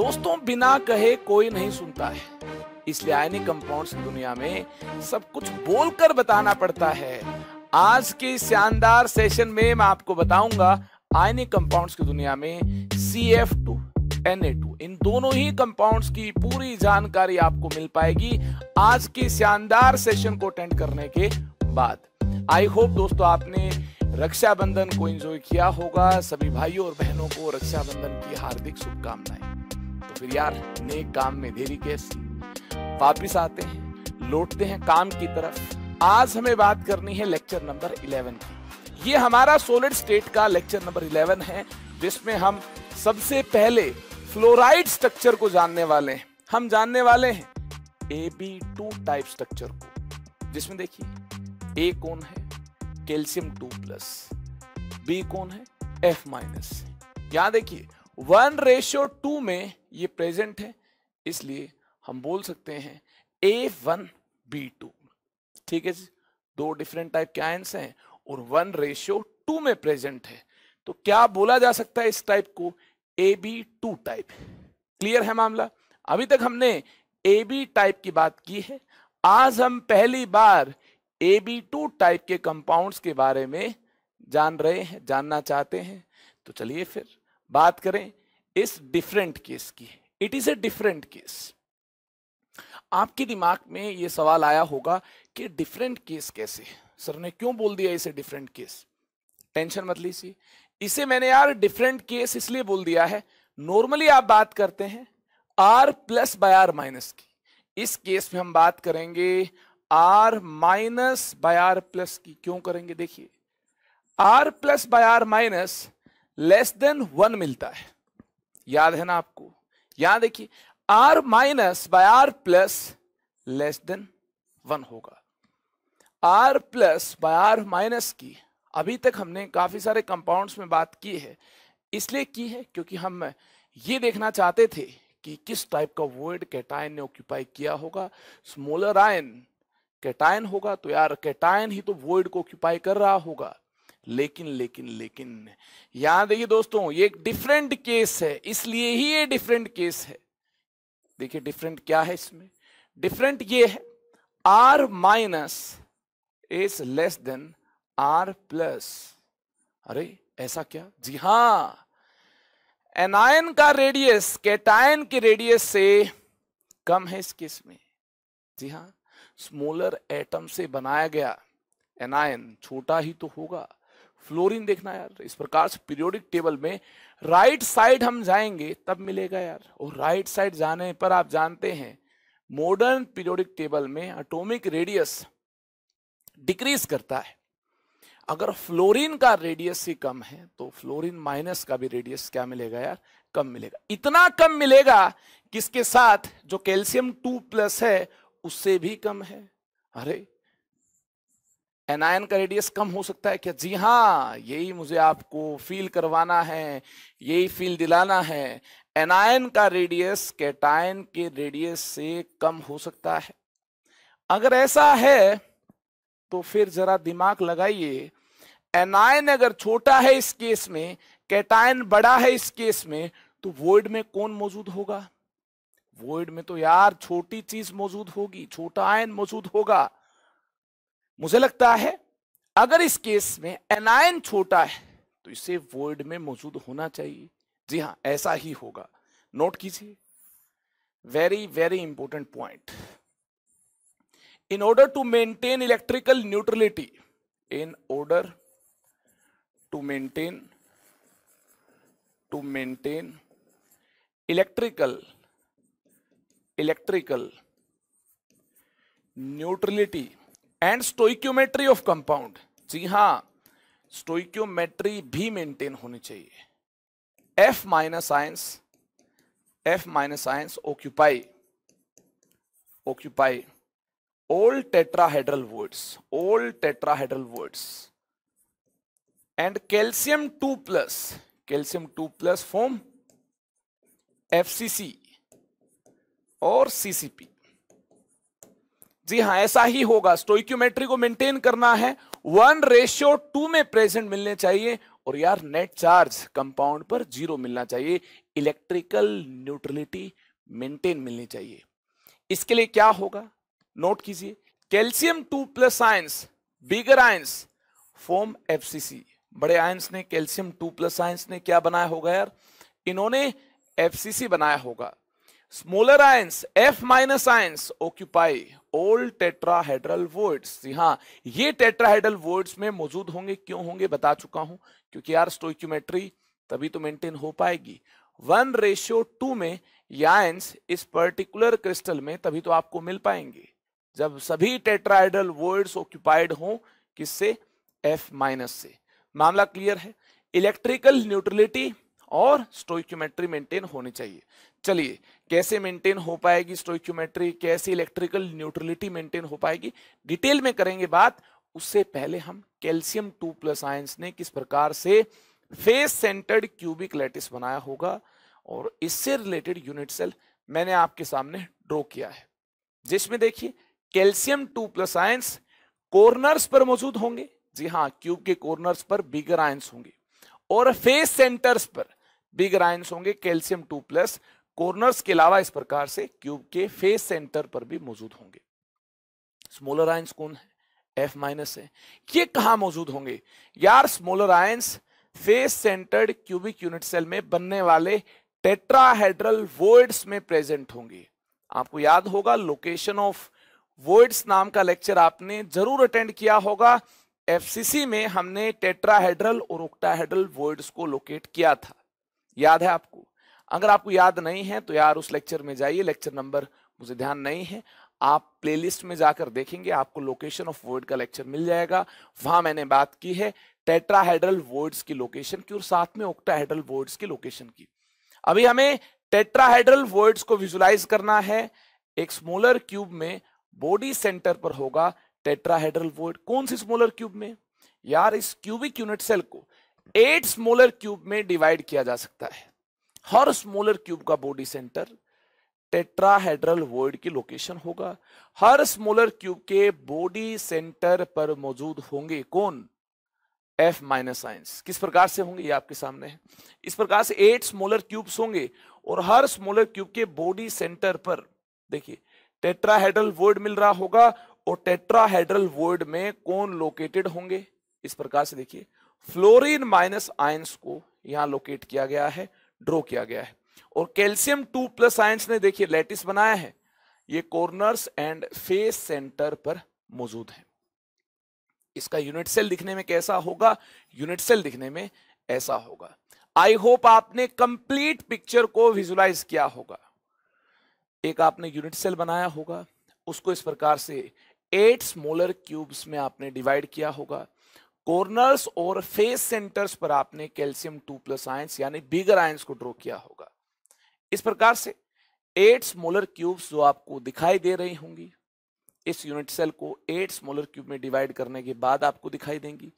दोस्तों बिना कहे कोई नहीं सुनता है इसलिए आयनिक कंपाउंड्स दुनिया में सब कुछ बोलकर बताना पड़ता है आज के शानदार सेशन में मैं आपको बताऊंगा आयनिक कंपाउंड्स की दुनिया में सी एफ टू टू इन दोनों ही कंपाउंड्स की पूरी जानकारी आपको मिल पाएगी आज के शानदार सेशन को अटेंड करने के बाद आई होप दोस्तों आपने रक्षाबंधन को एंजॉय किया होगा सभी भाइयों और बहनों को रक्षाबंधन की हार्दिक शुभकामनाएं फिर यार नए काम में देरी कैसी वापिस आते हैं लौटते हैं काम की तरफ आज हमें बात करनी है लेक्चर नंबर 11 की ये हमारा सोलिड स्टेट का लेक्चर नंबर 11 है जिसमें हम सबसे पहले फ्लोराइड स्ट्रक्चर को जानने वाले हैं हम जानने वाले हैं A B two type structure को जिसमें देखिए ए कौन है कैल्शियम टू प्लस बी कौन है एफ माइनस यहां देखिए वन रेशियो टू में ये प्रेजेंट है इसलिए हम बोल सकते हैं ए वन बी टू ठीक है जी दो डिफरेंट टाइप के आयंस हैं और वन रेशियो टू में प्रेजेंट है तो क्या बोला जा सकता है इस टाइप को A B two type clear है मामला अभी तक हमने ए बी टाइप की बात की है आज हम पहली बार ए बी टू टाइप के कंपाउंड्स के बारे में जान रहे हैं जानना चाहते हैं तो चलिए फिर बात करें इस डिफरेंट केस की it is a different case आपके दिमाग में यह सवाल आया होगा कि डिफरेंट केस कैसे सर ने क्यों बोल दिया इसे डिफरेंट केस टेंशन मत लीजिए इसे मैंने यार डिफरेंट केस इसलिए बोल दिया है नॉर्मली आप बात करते हैं R plus by R minus की इस केस में हम बात करेंगे R minus by R plus की क्यों करेंगे देखिए R plus by R minus less than one मिलता है याद है ना आपको यहां देखिए R minus by R plus less than one होगा R plus by R minus की अभी तक हमने काफ़ी सारे कंपाउंड्स में बात की है इसलिए की है क्योंकि हम ये देखना चाहते थे कि किस टाइप का वर्ड कैटाइन ने ऑक्यूपाई किया होगा स्मोलर आयन कैटाइन होगा तो यार कैटाइन ही तो वर्ड को ऑक्यूपाई कर रहा होगा लेकिन लेकिन लेकिन यहां देखिए दोस्तों ये एक डिफरेंट केस है इसलिए ही ये डिफरेंट केस है देखिए डिफरेंट क्या है इसमें डिफरेंट ये है R minus is less than R plus अरे ऐसा क्या जी हां एनायन का रेडियस कैटायन के रेडियस से कम है इस केस में जी हाँ स्मोलर एटम से बनाया गया एनायन छोटा ही तो होगा फ्लोरिन देखना यार इस प्रकार से पीरियोडिक टेबल में राइट साइड हम जाएंगे तब मिलेगा यार और राइट साइड जाने पर आप जानते हैं मॉडर्न पीरियोडिक टेबल में एटॉमिक रेडियस डिक्रीज करता है अगर फ्लोरीन का रेडियस ही कम है तो फ्लोरीन माइनस का भी रेडियस क्या मिलेगा यार कम मिलेगा इतना कम मिलेगा किसके साथ जो कैल्शियम टू प्लस है उससे भी कम है अरे एनायन का रेडियस कम हो सकता है क्या जी हाँ यही मुझे आपको फील करवाना है यही फील दिलाना है एनायन का रेडियस कैटायन के रेडियस से कम हो सकता है अगर ऐसा है तो फिर जरा दिमाग लगाइए एनायन अगर छोटा है इस केस में कैटायन बड़ा है इस केस में तो वोइड में कौन मौजूद होगा वोइड में तो यार छोटी चीज मौजूद होगी छोटा आयन मौजूद होगा मुझे लगता है अगर इस केस में एनायन छोटा है तो इसे वर्ड में मौजूद होना चाहिए जी हां ऐसा ही होगा नोट कीजिए very very important point in order to maintain electrical neutrality in order to maintain to maintain electrical electrical neutrality and stoichiometry of compound जी हां स्टोइक्योमेट्री भी मेंटेन होनी चाहिए F minus ions F minus ions occupy occupy all tetrahedral voids all tetrahedral voids and calcium two plus calcium two plus form F और CCP जी हाँ ऐसा ही होगा स्टोइक्योमेट्री को मेंटेन करना है वन रेशियो टू में प्रेजेंट मिलने चाहिए और यार नेट चार्ज कंपाउंड पर जीरो मिलना चाहिए इलेक्ट्रिकल न्यूट्रलिटी मेंटेन मिलनी चाहिए इसके लिए क्या होगा नोट कीजिए calcium two plus ions bigger ions form FCC बड़े आयंस ने कैल्शियम टू प्लस आयंस ने क्या बनाया होगा यार इन्होंने एफसीसी बनाया होगा smaller ions F minus ions occupy all tetrahedral voids जी हाँ ये टेट्राहेड्रल वर्ड्स में मौजूद होंगे क्यों होंगे बता चुका हूं क्योंकि यार स्टोक्यूमेट्री तभी तो मेंटेन हो पाएगी वन रेशियो टू में यायंस इस पर्टिकुलर क्रिस्टल में तभी तो आपको मिल पाएंगे जब सभी टेट्राइडल वर्ड्स ऑक्यूपाइड हों किससे एफ माइनस से मामला क्लियर है इलेक्ट्रिकल न्यूट्रलिटी और स्टोक्यूमेट्री मेंटेन होनी चाहिए चलिए कैसे मेंटेन हो पाएगी स्टोक्यूमेट्री कैसे इलेक्ट्रिकल न्यूट्रलिटी मेंटेन हो पाएगी डिटेल में करेंगे बात उससे पहले हम कैल्शियम टू प्लस आयंस ने किस प्रकार से फेस सेंटर्ड क्यूबिक लेटिस बनाया होगा और इससे रिलेटेड यूनिट सेल मैंने आपके सामने ड्रॉ किया है जिसमें देखिए calcium two plus ions corners पर मौजूद होंगे जी हाँ क्यूब के कॉर्नर्स पर बिगर आयंस होंगे और फेस सेंटर्स पर बिग आयन होंगे कैल्शियम टू प्लस कॉर्नर्स के अलावा इस प्रकार से क्यूब के फेस सेंटर पर भी मौजूद होंगे स्मॉलर आय कौन है एफ माइनस है ये कहा मौजूद होंगे यार smaller ion face centred cubic unit cell में बनने वाले टेट्राहेड्रल वोइड्स में प्रेजेंट होंगे आपको याद होगा लोकेशन ऑफ वोइड्स नाम का लेक्चर आपने जरूर अटेंड किया होगा एफसीसी में हमने टेट्राहेड्रल और ओक्टाहेड्रल वोइड्स को लोकेट किया था याद है आपको अगर आपको याद नहीं है तो यार उस लेक्चर में जाइए लेक्चर नंबर मुझे ध्यान नहीं है आप प्लेलिस्ट में जाकर देखेंगे आपको लोकेशन ऑफ वर्ड का लेक्चर मिल जाएगा वहां मैंने बात की है टेट्राहेड्रल वर्ड्स की लोकेशन की और साथ में ओक्टाहेड्रल वर्ड्स की लोकेशन की अभी हमें टेट्राहेड्रल वर्ड्स को विजुलाइज करना है एक स्मोलर क्यूब में बॉडी सेंटर पर होगा टेट्राहेड्रल वर्ड कौन सी स्मोलर क्यूब में यार इस क्यूबिक यूनिट सेल को एट स्मोलर क्यूब में डिवाइड किया जा सकता है हर स्मोलर क्यूब का बॉडी सेंटर टेट्राहेड्रल वर्ड की लोकेशन होगा हर स्मोलर क्यूब के बॉडी सेंटर पर मौजूद होंगे कौन F माइनस साइंस किस प्रकार से होंगे ये आपके सामने है इस प्रकार से एट स्मोलर क्यूब्स होंगे और हर स्मोलर क्यूब के बॉडी सेंटर पर देखिए टेट्राहेड्रल वर्ड मिल रहा होगा और टेट्राहेड्रल वर्ड में कौन लोकेटेड होंगे इस प्रकार से देखिए फ्लोरीन माइनस आयंस को यहां लोकेट किया गया है ड्रॉ किया गया है और कैल्शियम टू प्लस आयंस ने देखिए लेटिस बनाया है ये कॉर्नर्स एंड फेस सेंटर पर मौजूद है इसका यूनिट सेल दिखने में कैसा होगा यूनिट सेल दिखने में ऐसा होगा आई होप आपने कंप्लीट पिक्चर को विजुलाइज किया होगा एक आपने यूनिट सेल बनाया होगा उसको इस प्रकार से एट स्मॉलर क्यूब्स में आपने डिवाइड किया होगा कॉर्नर्स और फेस सेंटर्स पर आपने कैल्शियम टू प्लस आयंस यानी बिगर आयंस को ड्रॉ किया होगा इस प्रकार से एट स्मोलर क्यूब्स जो आपको दिखाई दे रही होंगी इस यूनिट सेल को एट स्मोलर क्यूब में डिवाइड करने के बाद आपको दिखाई देंगी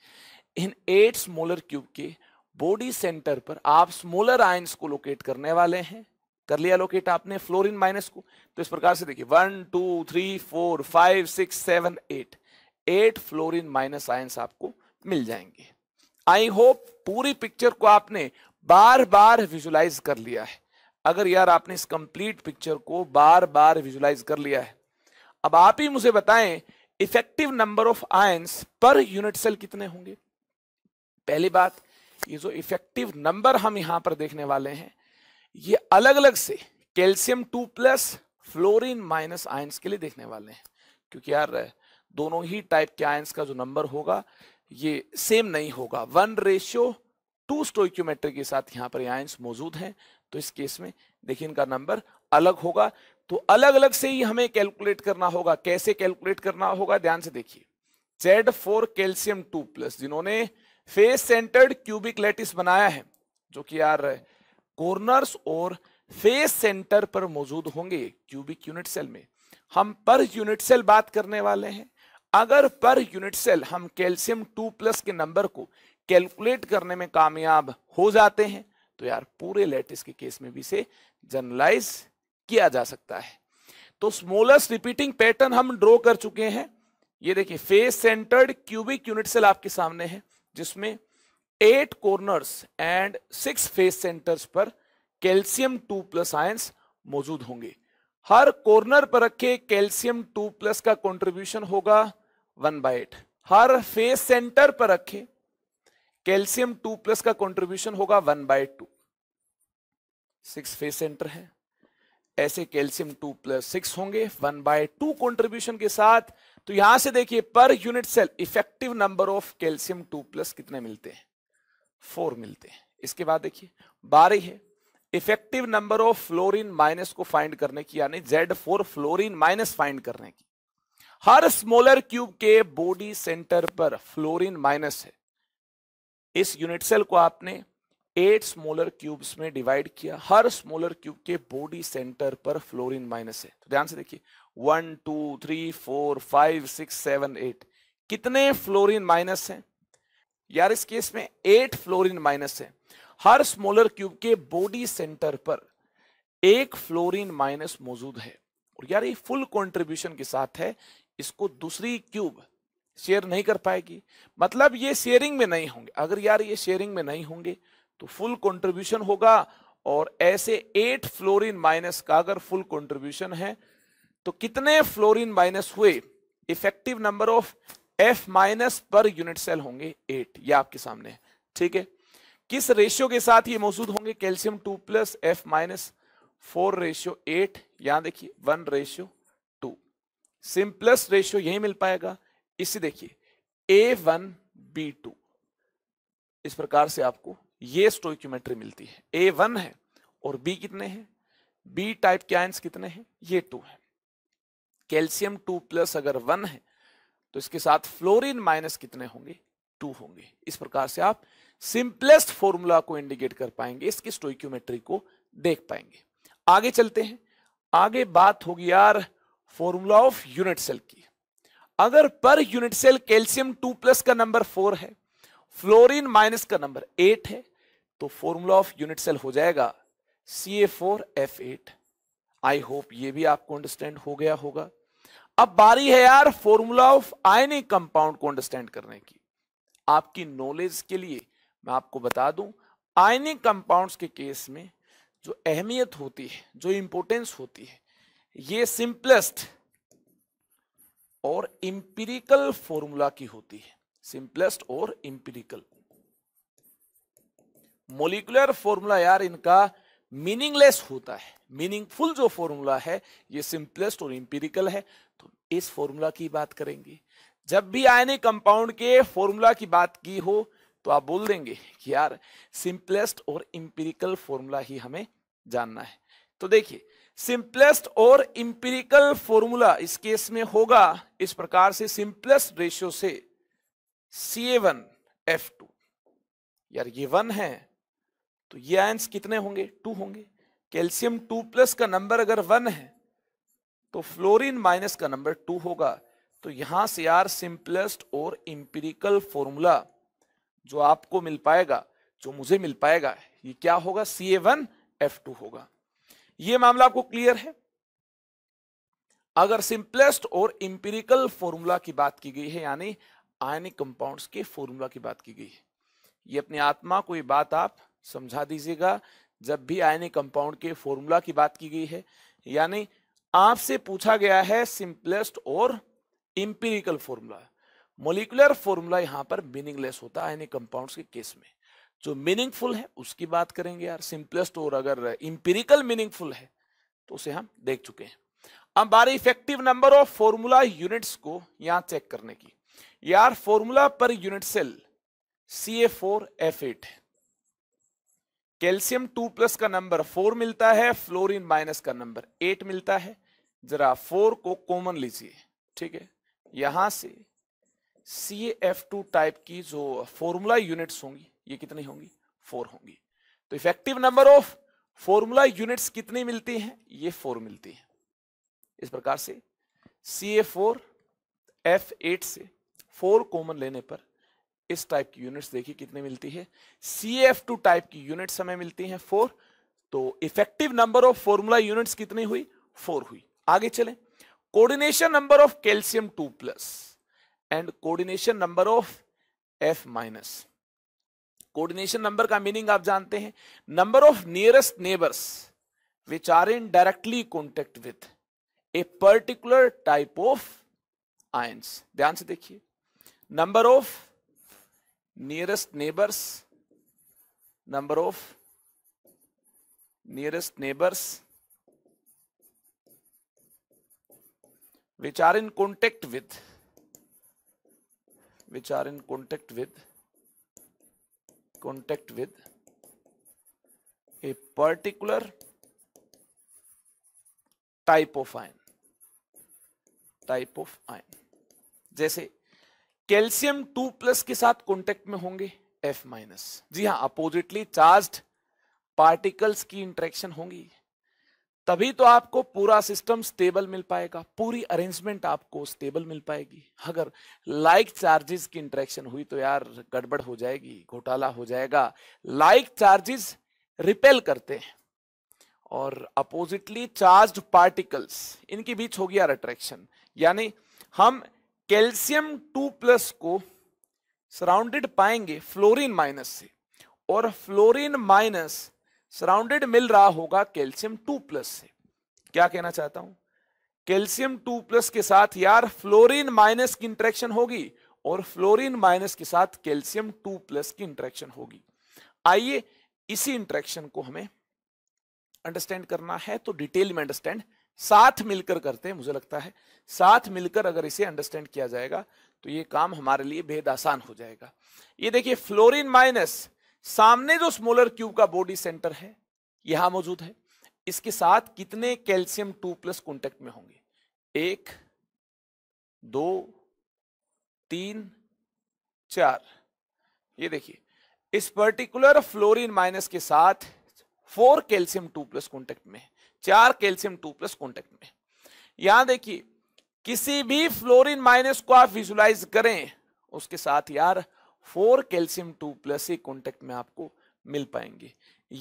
इन एट स्मोलर क्यूब के बॉडी सेंटर पर आप स्मोलर आयंस को लोकेट करने वाले हैं कर लिया लोकेट आपने फ्लोरिन माइनस को तो इस प्रकार से देखिए one two three four five six seven eight eight fluorine minus ions आपको मिल जाएंगे आई होप पूरी पिक्चर को आपने बार बार विजुलाइज कर लिया है अगर यार आपने इस कंप्लीट पिक्चर को बार बार विजुलाइज कर लिया है अब आप ही मुझे बताएं effective number of ions per unit cell कितने होंगे पहली बात ये जो इफेक्टिव नंबर हम यहां पर देखने वाले हैं ये अलग अलग से calcium two plus fluorine minus ions के लिए देखने वाले हैं क्योंकि यार दोनों ही टाइप के आयंस का जो नंबर होगा ये सेम नहीं होगा वन रेशियो टू स्टोक्योमेट्री के साथ यहां पर आयंस मौजूद हैं तो इस केस में देखिए इनका नंबर अलग होगा तो अलग अलग से ही हमें कैलकुलेट करना होगा कैसे कैलकुलेट करना होगा ध्यान से देखिए Z four calcium two plus जिन्होंने फेस सेंटर्ड क्यूबिक लेटिस बनाया है जो कि यार कॉर्नर्स और फेस सेंटर पर मौजूद होंगे क्यूबिक यूनिट सेल में हम पर यूनिट सेल बात करने वाले हैं अगर पर यूनिट सेल हम कैल्शियम टू प्लस के नंबर को कैलकुलेट करने में कामयाब हो जाते हैं तो यार पूरे लेटिस के केस में भी इसे जनरलाइज किया जा सकता है तो स्मोलेस्ट रिपीटिंग पैटर्न हम ड्रॉ कर चुके हैं ये देखिए face centred cubic unit cell आपके सामने है जिसमें eight corners and six face centres पर कैल्शियम टू प्लस आयंस मौजूद होंगे हर कॉर्नर पर रखे कैल्शियम टू प्लस का कंट्रीब्यूशन होगा वन बाय एट हर फेस सेंटर पर रखे कैल्शियम टू प्लस का कंट्रीब्यूशन होगा one by two six face centre है ऐसे कैल्शियम टू प्लस सिक्स होंगे वन बाय टू कॉन्ट्रीब्यूशन के साथ तो यहां से देखिए per unit cell effective number of calcium two plus कितने मिलते हैं फोर मिलते हैं इसके बाद देखिए बारह है effective number of fluorine minus को फाइंड करने की यानी Z four fluorine minus find करने की हर स्मॉलर क्यूब के बॉडी सेंटर पर फ्लोरीन माइनस है इस यूनिट सेल को आपने एट स्मॉलर क्यूब्स में डिवाइड किया हर स्मॉलर क्यूब के बॉडी सेंटर पर फ्लोरीन माइनस है तो ध्यान से देखिए one two three four five six seven eight कितने फ्लोरीन माइनस हैं यार इस केस में एट फ्लोरीन माइनस है हर स्मॉलर क्यूब के बॉडी सेंटर पर एक फ्लोरीन माइनस मौजूद है और यार ये फुल कंट्रीब्यूशन के साथ है इसको दूसरी क्यूब शेयर नहीं कर पाएगी मतलब ये शेयरिंग में नहीं होंगे अगर यार ये शेयरिंग में नहीं होंगे तो फुल कंट्रीब्यूशन होगा और ऐसे एट फ्लोरिन माइनस का अगर फुल कंट्रीब्यूशन है तो कितने फ्लोरिन माइनस हुए effective number of F minus per unit cell होंगे एट ये आपके सामने है ठीक है किस रेशियो के साथ ये मौजूद होंगे calcium two plus F minus four ratio eight यहां देखिए वन रेशियो सिंपलेस्ट रेशियो यही मिल पाएगा इसे देखिए ए वन बी टू इस प्रकार से आपको ये स्टोक्यूमेट्री मिलती है ए वन है और बी कितने हैं बी टाइप के आयंस कितने हैं ये टू है कैल्शियम टू प्लस अगर वन है तो इसके साथ फ्लोरीन माइनस कितने होंगे टू होंगे इस प्रकार से आप सिंपलेस्ट फॉर्मूला को इंडिकेट कर पाएंगे इसकी स्टोक्यूमेट्री को देख पाएंगे आगे चलते हैं आगे बात होगी यार फॉर्मूला ऑफ यूनिट सेल की अगर per unit cell calcium two plus का नंबर फोर है फ्लोरीन माइनस का नंबर एट है तो फॉर्मूला ऑफ यूनिट सेल हो जाएगा C A four F eight I hope ये भी आपको अंडरस्टैंड हो गया होगा अब बारी है यार फॉर्मूला ऑफ आयनिक कंपाउंड को अंडरस्टैंड करने की आपकी नॉलेज के लिए मैं आपको बता दूं आयनिक कंपाउंड्स के केस में जो अहमियत होती है जो इंपोर्टेंस होती है ये सिंपलेस्ट और इंपिरिकल फॉर्मूला की होती है सिंपलेस्ट और इंपिरिकल मोलिकुलर फॉर्मूला यार इनका मीनिंगलेस होता है मीनिंगफुल जो फॉर्मूला है ये सिंपलेस्ट और इंपेरिकल है तो इस फॉर्मूला की बात करेंगे जब भी आयनिक कंपाउंड के फॉर्मूला की बात की हो तो आप बोल देंगे कि यार सिंपलेस्ट और इंपेरिकल फॉर्मूला ही हमें जानना है तो देखिए सिंपलेस्ट और इंपेरिकल फॉर्मूला इस केस में होगा इस प्रकार से सिंपलेस्ट रेशियो से C A one F two यार ये वन है तो ये आयंस कितने होंगे टू होंगे कैल्शियम टू प्लस का नंबर अगर वन है तो फ्लोरीन माइनस का नंबर टू होगा तो यहां से यार सिंपलेस्ट और इंपेरिकल फॉर्मूला जो आपको मिल पाएगा जो मुझे मिल पाएगा ये क्या होगा C A one F two होगा यह मामला आपको क्लियर है अगर सिंपलेस्ट और इंपेरिकल फॉर्मूला की बात की गई है यानी आयनिक कंपाउंड्स के फॉर्मूला की बात की गई है ये अपने आत्मा को ये बात आप समझा दीजिएगा जब भी आयनिक कंपाउंड के फॉर्मूला की बात की गई है यानी आपसे पूछा गया है सिंपलेस्ट और इंपेरिकल फॉर्मूला मोलिकुलर फॉर्मूला यहां पर मीनिंगलेस होता है आयनिक कंपाउंड्स के केस में जो मीनिंगफुल है उसकी बात करेंगे यार सिंपलेस्ट और अगर इंपेरिकल मीनिंगफुल है तो उसे हम देख चुके हैं अब बारी effective number of formula units को यहां चेक करने की यार formula per unit cell C A four F eight calcium two plus का नंबर फोर मिलता है फ्लोरीन माइनस का नंबर एट मिलता है जरा फोर को कॉमन लीजिए ठीक है यहां से सी एफ टू टाइप की जो फॉर्मूला यूनिट्स होंगी ये कितनी होंगी फोर होंगी तो effective number of formula units कितनी मिलती हैं ये फोर मिलती हैं इस प्रकार से C A four F eight से फोर कॉमन लेने पर इस टाइप की यूनिट्स देखिए कितनी मिलती है सी एफ टू टाइप की यूनिट्स हमें मिलती हैं फोर तो effective number of formula units कितनी हुई फोर हुई आगे चलें coordination number of calcium two plus and coordination number of F minus coordination number का मीनिंग आप जानते हैं number of nearest neighbours which are in directly contact with a particular type of ions ध्यान से देखिए number of nearest neighbours number of nearest neighbours which are in contact with which are in contact with contact with a particular type of ion type of ion जैसे calcium two plus के साथ contact में होंगे F minus जी हाँ oppositely charged particles की interaction होंगी तभी तो आपको पूरा सिस्टम स्टेबल मिल पाएगा पूरी अरेंजमेंट आपको स्टेबल मिल पाएगी अगर लाइक चार्जेस की इंट्रैक्शन हुई तो यार गड़बड़ हो जाएगी घोटाला हो जाएगा लाइक चार्जेस रिपेल करते हैं और अपोजिटली चार्ज पार्टिकल्स इनके बीच होगी यार अट्रैक्शन यानी हम कैल्शियम टू प्लस को सराउंडेड पाएंगे फ्लोरिन माइनस से और फ्लोरिन माइनस सराउंडेड मिल रहा होगा कैल्शियम टू प्लस से क्या कहना चाहता हूं कैल्शियम टू प्लस के साथ यार फ्लोरीन माइनस की इंट्रेक्शन होगी और फ्लोरीन माइनस के साथ कैल्शियम टू प्लस की इंट्रेक्शन होगी आइए इसी इंट्रेक्शन को हमें अंडरस्टैंड करना है तो डिटेल में अंडरस्टैंड साथ मिलकर करते हैं मुझे लगता है साथ मिलकर अगर इसे अंडरस्टैंड किया जाएगा तो ये काम हमारे लिए बेहद आसान हो जाएगा ये देखिए फ्लोरीन माइनस सामने जो स्मोलर क्यूब का बॉडी सेंटर है यहां मौजूद है इसके साथ कितने कैल्शियम टू प्लस कॉन्टेक्ट में होंगे एक दो तीन चार ये देखिए इस पर्टिकुलर फ्लोरीन माइनस के साथ four calcium two plus contact में चार कैल्शियम टू प्लस कॉन्टेक्ट में यहां देखिए किसी भी फ्लोरीन माइनस को आप विजुलाइज करें उसके साथ यार फोर कैल्शियम टू प्लस ए कॉन्टेक्ट में आपको मिल पाएंगे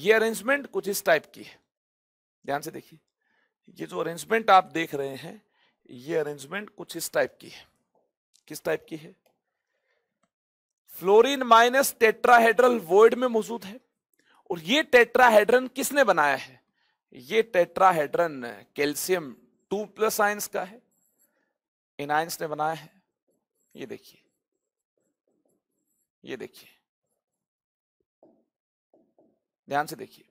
ये अरेंजमेंट कुछ इस टाइप की है ध्यान से देखिए ये जो अरेंजमेंट आप देख रहे हैं ये अरेंजमेंट कुछ इस टाइप की है किस टाइप की है फ्लोरीन माइनस टेट्राहेड्रल वोइड में मौजूद है और ये टेट्राहेड्रन किसने बनाया है ये tetrahedron calcium two plus ions का है इन आइंस ने बनाया है ये देखिए ये देखिए ध्यान से देखिए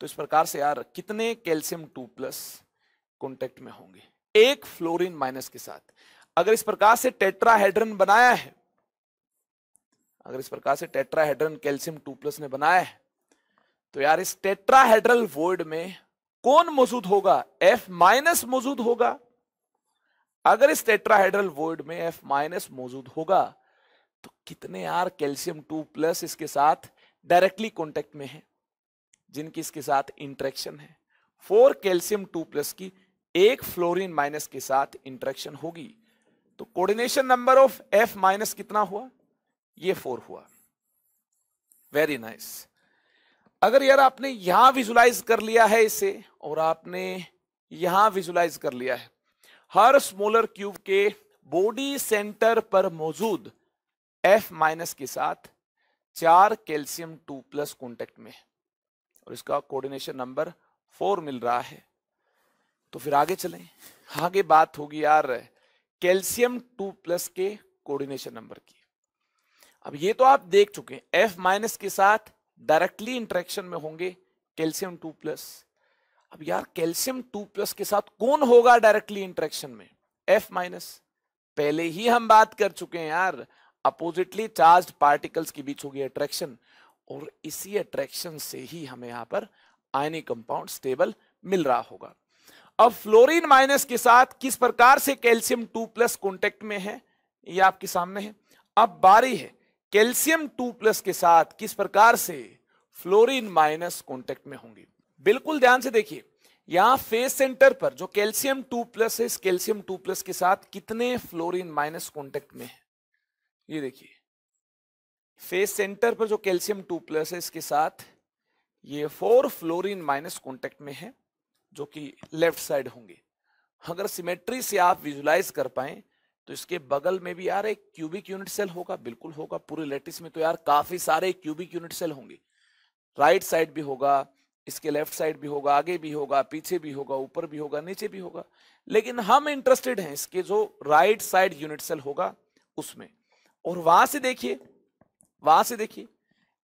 तो इस प्रकार से यार कितने कैल्शियम टू प्लस कॉन्टेक्ट में होंगे एक फ्लोरीन माइनस के साथ अगर इस प्रकार से टेट्राहेड्रन बनाया है अगर इस प्रकार से टेट्राहेड्रन कैल्शियम टू प्लस ने बनाया है तो यार इस टेट्राहेड्रल वोर्ड में कौन मौजूद होगा एफ माइनस मौजूद होगा अगर इस टेट्राहेड्रल वोर्ड में एफ माइनस मौजूद होगा तो कितने आर कैल्शियम टू प्लस इसके साथ डायरेक्टली कॉन्टेक्ट में है जिनकी इसके साथ इंट्रैक्शन है फोर कैल्शियम टू प्लस की एक फ्लोरीन माइनस के साथ इंट्रैक्शन होगी तो coordination number of F minus कितना हुआ ये फोर हुआ वेरी नाइस nice. अगर यार आपने यहां विजुलाइज कर लिया है इसे और आपने यहां विजुलाइज कर लिया है हर स्मोलर क्यूब के बॉडी सेंटर पर मौजूद एफ माइनस के साथ चार कैल्शियम टू प्लस कॉन्टेक्ट में है और इसका कोऑर्डिनेशन नंबर फोर मिल रहा है तो फिर आगे चलें आगे बात होगी यार कैल्शियम टू प्लस के कोऑर्डिनेशन नंबर की अब ये तो आप देख चुके हैं एफ माइनस के साथ डायरेक्टली इंटरेक्शन में होंगे कैल्शियम टू प्लस अब यार कैल्शियम टू प्लस के साथ कौन होगा डायरेक्टली इंटरेक्शन में एफ माइनस पहले ही हम बात कर चुके हैं यार अपोजिटली चार्ज पार्टिकल्स के बीच होगी अट्रैक्शन और इसी अट्रैक्शन से ही हमें यहां पर आयनी कंपाउंड स्टेबल मिल रहा होगा अब फ्लोरीन माइनस के साथ किस प्रकार से कैल्शियम टू प्लस कॉन्टेक्ट में है ये आपके सामने है अब बारी है कैल्शियम टू प्लस के साथ किस प्रकार से फ्लोरीन माइनस कॉन्टेक्ट में होंगी बिल्कुल ध्यान से देखिए यहां फेस सेंटर पर जो कैल्शियम टू प्लस है इस कैल्शियम टू प्लस के साथ कितने फ्लोरीन माइनस कॉन्टेक्ट में है ये देखिए फेस सेंटर पर जो कैल्शियम टू प्लस है इसके साथ ये फोर फ्लोरीन माइनस कॉन्टेक्ट में है जो कि लेफ्ट साइड होंगे अगर सिमेट्री से आप विजुलाइज कर पाए तो इसके बगल में भी यार एक क्यूबिक यूनिट सेल होगा बिल्कुल होगा पूरे लेटिस में तो यार काफी सारे क्यूबिक यूनिट सेल होंगे राइट साइड भी होगा इसके लेफ्ट साइड भी होगा आगे भी होगा पीछे भी होगा ऊपर भी होगा नीचे भी होगा लेकिन हम इंटरेस्टेड हैं इसके जो राइट साइड यूनिट सेल होगा उसमें और वहां से देखिए वहां से देखिए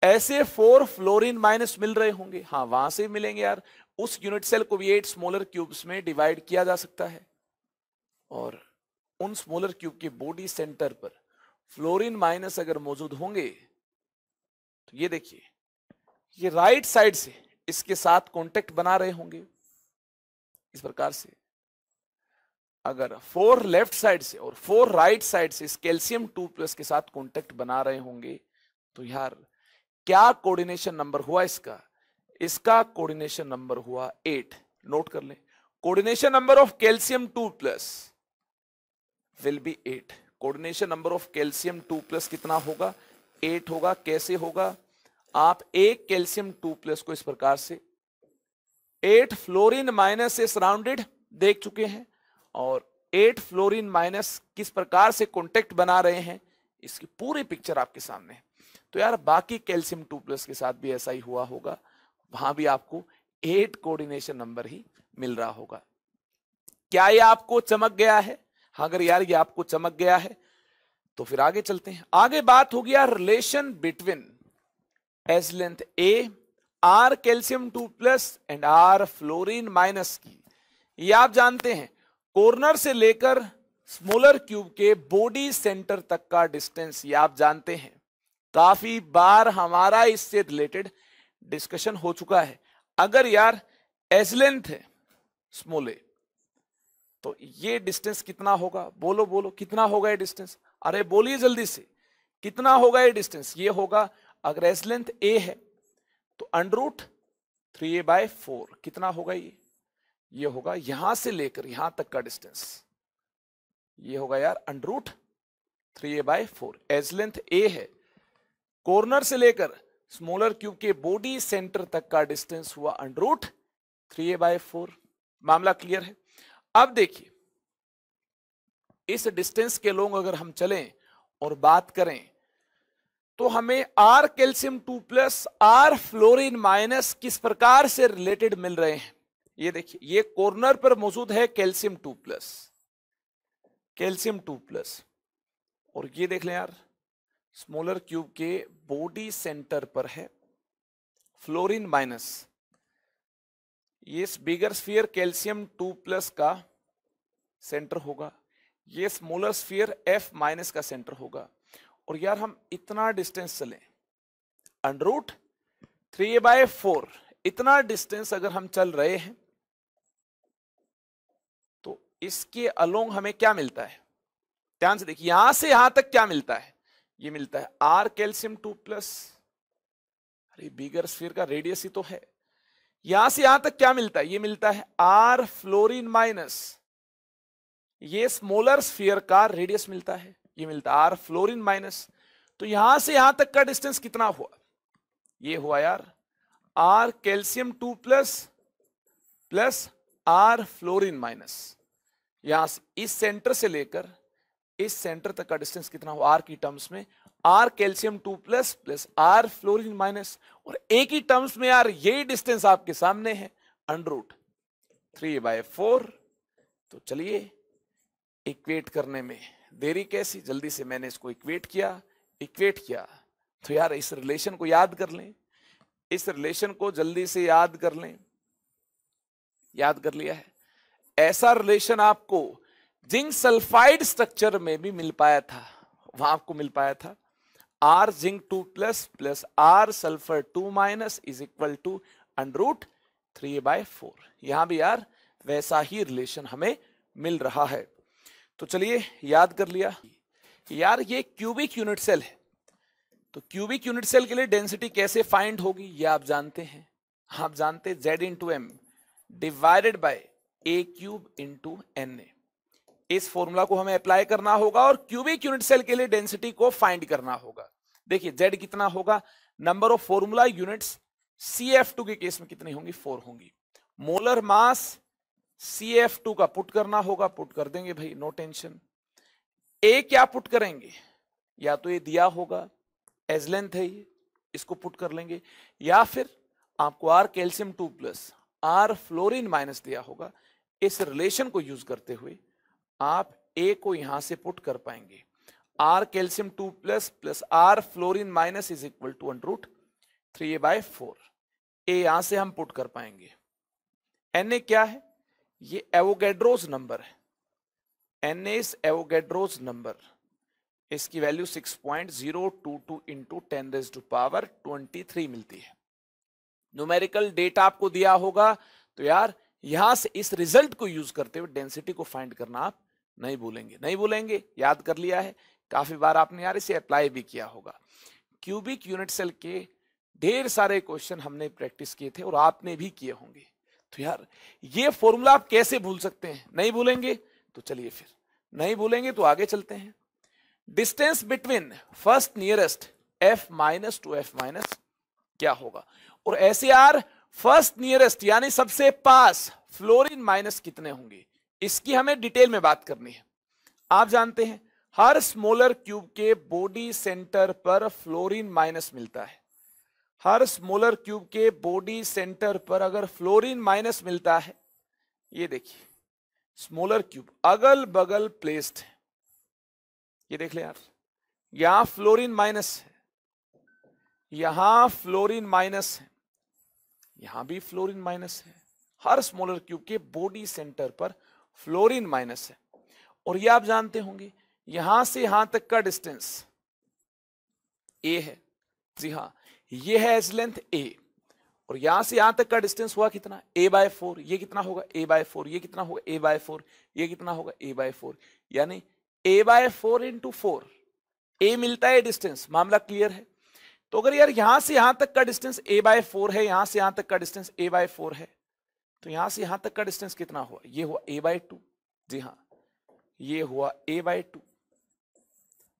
ऐसे फोर फ्लोरिन माइनस मिल रहे होंगे हाँ वहां से मिलेंगे यार उस यूनिट सेल को भी एट स्मोलर क्यूब्स में डिवाइड किया जा सकता है और उन स्मोलर क्यूब के बॉडी सेंटर पर फ्लोरिन माइनस अगर मौजूद होंगे तो ये देखिए ये राइट साइड से इसके साथ कांटेक्ट बना रहे होंगे इस प्रकार से अगर फोर लेफ्ट साइड से और फोर राइट साइड से इस कैल्शियम टू प्लस के साथ कॉन्टेक्ट बना रहे होंगे तो यार क्या कोऑर्डिनेशन नंबर हुआ इसका इसका कोऑर्डिनेशन नंबर हुआ एट नोट कर ले coordination number of calcium two plus will be eight coordination number of calcium two plus कितना होगा एट होगा कैसे होगा आप एक कैल्शियम टू प्लस को इस प्रकार से एट फ्लोरिन माइनस से सराउंडेड देख चुके हैं और एट फ्लोरीन माइनस किस प्रकार से कॉन्टेक्ट बना रहे हैं इसकी पूरी पिक्चर आपके सामने है तो यार बाकी कैल्शियम टू प्लस के साथ भी ऐसा ही हुआ होगा वहां भी आपको एट कोऑर्डिनेशन नंबर ही मिल रहा होगा क्या ये आपको चमक गया है हाँ, अगर यार ये आपको चमक गया है तो फिर आगे चलते हैं आगे बात होगी यार relation between edge length a r calcium two plus and r fluorine minus की ये आप जानते हैं कॉर्नर से लेकर स्मॉलर क्यूब के बॉडी सेंटर तक का डिस्टेंस ये आप जानते हैं काफी बार हमारा इससे रिलेटेड डिस्कशन हो चुका है अगर यार एज लेंथ है स्मोले तो ये डिस्टेंस कितना होगा बोलो बोलो कितना होगा ये डिस्टेंस अरे बोलिए जल्दी से कितना होगा ये डिस्टेंस ये होगा अगर एज लेंथ ए है तो under root three a by four कितना होगा ये ये होगा यहां से लेकर यहां तक का डिस्टेंस ये होगा यार under root three a by four edge length a है कॉर्नर से लेकर स्मॉलर क्यूब के बॉडी सेंटर तक का डिस्टेंस हुआ under root three a by four मामला क्लियर है अब देखिए इस डिस्टेंस के लोग अगर हम चलें और बात करें तो हमें r calcium two plus r fluorine minus किस प्रकार से रिलेटेड मिल रहे हैं ये देखिए ये कॉर्नर पर मौजूद है calcium two plus calcium two plus और ये देख लें यार स्मॉलर क्यूब के बॉडी सेंटर पर है फ्लोरीन माइनस ये bigger sphere calcium two plus का सेंटर होगा ये स्मॉलर स्फीयर एफ माइनस का सेंटर होगा और यार हम इतना डिस्टेंस चले अंडरूट थ्री बाय फोर इतना डिस्टेंस अगर हम चल रहे हैं इसके अलोंग हमें क्या मिलता है ध्यान से देखिए यहां से यहां तक क्या मिलता है ये मिलता है आर कैल्सियम टू प्लस अरे बिगर स्फीयर का रेडियस ही तो है यहां से यहां तक क्या मिलता है ये मिलता है आर फ्लोरीन माइनस ये स्मोलर स्फीयर का रेडियस मिलता है ये मिलता है आर फ्लोरीन माइनस तो यहां से यहां तक का डिस्टेंस कितना हुआ ये हुआ यार r calcium two plus plus r fluorine minus यहाँ इस सेंटर से लेकर इस सेंटर तक का डिस्टेंस कितना हो आर की टर्म्स में r calcium two plus plus r fluorine minus और एक ही टर्म्स में यार यही डिस्टेंस आपके सामने है अंडरूट थ्री बाय फोर तो चलिए इक्वेट करने में देरी कैसी जल्दी से मैंने इसको इक्वेट किया इक्वेट किया तो यार इस रिलेशन को याद कर लें इस रिलेशन को जल्दी से याद कर लें याद कर लिया है ऐसा रिलेशन आपको जिंक सल्फाइड स्ट्रक्चर में भी मिल पाया था वहां आपको मिल पाया था r zinc two plus plus r sulphur two minus is equal to under root three by four यहां भी यार वैसा ही रिलेशन हमें मिल रहा है तो चलिए याद कर लिया यार ये क्यूबिक यूनिट सेल है तो क्यूबिक यूनिट सेल के लिए डेंसिटी कैसे फाइंड होगी ये आप जानते हैं हाँ, आप जानते हैं Z into M divided by a cube into N A इस फॉर्मूला को हमें अप्लाई करना होगा और क्यूबिक यूनिट सेल के लिए डेंसिटी को फाइंड करना होगा देखिए जेड कितना होगा number of formula units C F two के केस में कितनी होंगी फोर होंगी molar mass C F two का पुट करना होगा पुट कर देंगे भाई नो टेंशन ए क्या पुट करेंगे या तो ये दिया होगा एज लेंथ है ये इसको पुट कर लेंगे या फिर आपको r calcium two plus r fluorine minus दिया होगा इस रिलेशन को यूज करते हुए आप ए को यहां से पुट कर पाएंगे r calcium two plus plus r fluorine minus is equal to under root three a by four a यहां से हम पुट कर पाएंगे एन ए क्या है ये एवोगेड्रोज नंबर है एन एस एवोगेड्रोज नंबर इसकी value 6.022 point zero two two into ten raise to power twenty three मिलती है न्यूमेरिकल डेटा आपको दिया होगा तो यार यहां से इस रिजल्ट को यूज करते हुए डेंसिटी को फाइंड करना आप नहीं भूलेंगे नहीं भूलेंगे याद कर लिया है काफी बार आपने यार इसे अप्लाई भी किया होगा क्यूबिक यूनिट सेल के ढेर सारे क्वेश्चन हमने प्रैक्टिस किए थे और आपने भी किए होंगे तो यार ये फॉर्मूला आप कैसे भूल सकते हैं नहीं भूलेंगे तो चलिए फिर नहीं भूलेंगे तो आगे चलते हैं distance between first nearest F minus to F minus क्या होगा और ऐसे यार फर्स्ट नियरेस्ट यानी सबसे पास फ्लोरीन माइनस कितने होंगे इसकी हमें डिटेल में बात करनी है आप जानते हैं हर स्मोलर क्यूब के बॉडी सेंटर पर फ्लोरीन माइनस मिलता है हर स्मोलर क्यूब के बॉडी सेंटर पर अगर फ्लोरीन माइनस मिलता है ये देखिए स्मोलर क्यूब अगल बगल प्लेस्ड है ये देख ले आप यहां फ्लोरीन माइनस है यहां फ्लोरीन माइनस है यहां भी फ्लोरिन माइनस है हर स्मॉलर क्यूब के बॉडी सेंटर पर फ्लोरिन माइनस है और ये आप जानते होंगे यहां से यहां तक का डिस्टेंस ए है जी हाँ ये है एज लेंथ ए और यहां से यहां तक का डिस्टेंस हुआ कितना ए बाय फोर ये कितना होगा ए बाय फोर ये कितना होगा ए बाय फोर ये कितना होगा ए बाय फोर यानी a by four into four a मिलता है डिस्टेंस मामला क्लियर है तो अगर यार यहां से यहां तक का डिस्टेंस ए बाय फोर है यहां से यहां तक का डिस्टेंस ए बाय फोर है तो यहां से यहां तक का डिस्टेंस कितना हुआ ये हुआ ए बाय टू जी हाँ ये हुआ ए बाय टू